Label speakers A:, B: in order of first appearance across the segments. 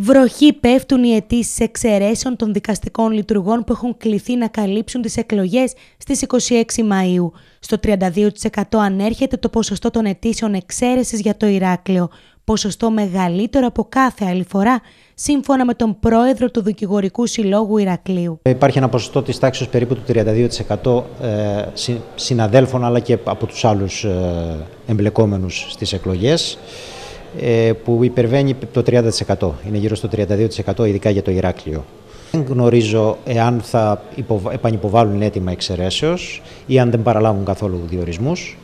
A: Βροχή πέφτουν οι αιτήσεις εξαιρέσεων των δικαστικών λειτουργών που έχουν κληθεί να καλύψουν τις εκλογές στις 26 Μαου. Στο 32% ανέρχεται το ποσοστό των αιτήσεων εξαίρεσης για το Ηράκλειο, ποσοστό μεγαλύτερο από κάθε άλλη φορά, σύμφωνα με τον πρόεδρο του Δικηγορικού Συλλόγου Ηρακλείου.
B: Υπάρχει ένα ποσοστό της τάξης περίπου του 32% ε, συναδέλφων αλλά και από τους άλλους ε, εμπλεκόμενους στις εκλογές. Ε, που υπερβαίνει το 30%. Είναι γύρω στο 32% ειδικά για το Ηράκλειο. Δεν γνωρίζω εάν θα επανυποβάλουν έτοιμα εξαιρέσεως ή αν δεν παραλάβουν καθόλου διορισμούς.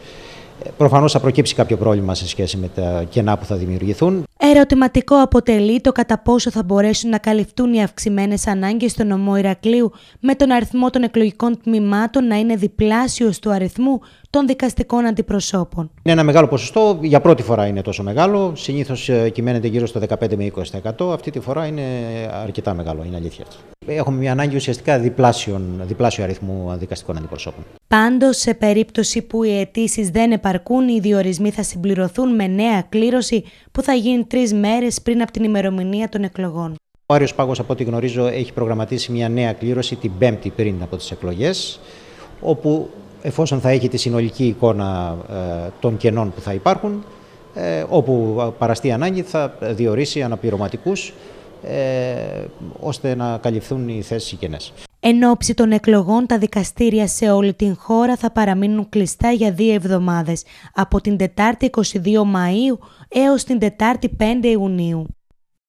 B: Προφανώς θα προκύψει κάποιο πρόβλημα σε σχέση με τα κενά που θα δημιουργηθούν.
A: Ερωτηματικό αποτελεί το κατά πόσο θα μπορέσουν να καλυφθούν οι αυξημένες ανάγκες στο νομό Ηρακλείου με τον αριθμό των εκλογικών τμήματων να είναι διπλάσιος του αριθμού των δικαστικών αντιπροσώπων. Είναι
B: ένα μεγάλο ποσοστό, για πρώτη φορά είναι τόσο μεγάλο. Συνήθως ε, κυμαίνεται γύρω στο 15 με 20%. Αυτή τη φορά είναι αρκετά μεγάλο, είναι αλήθεια. Έχουμε μια ανάγκη ουσιαστικά διπλάσιο αριθμού δικαστικών αντιπροσώπων.
A: Πάντως, σε περίπτωση που οι αιτήσεις δεν επαρκούν, οι διορισμοί θα συμπληρωθούν με νέα κλήρωση που θα γίνει τρεις μέρες πριν από την ημερομηνία των εκλογών.
B: Ο Άριος Πάγος από ό,τι γνωρίζω, έχει προγραμματίσει μια νέα κλήρωση την Πέμπτη πριν από τις εκλογές, όπου εφόσον θα έχει τη συνολική εικόνα ε, των κενών που θα υπάρχουν, ε, όπου παραστεί ανάγκη θα διορίσει αναπληρωματικούς ε, ώστε να καλυφθούν οι θέσεις οι
A: Εν ώψη των εκλογών, τα δικαστήρια σε όλη την χώρα θα παραμείνουν κλειστά για δύο εβδομάδες, από την Τετάρτη 22 Μαΐου έως την Τετάρτη 5 Ιουνίου.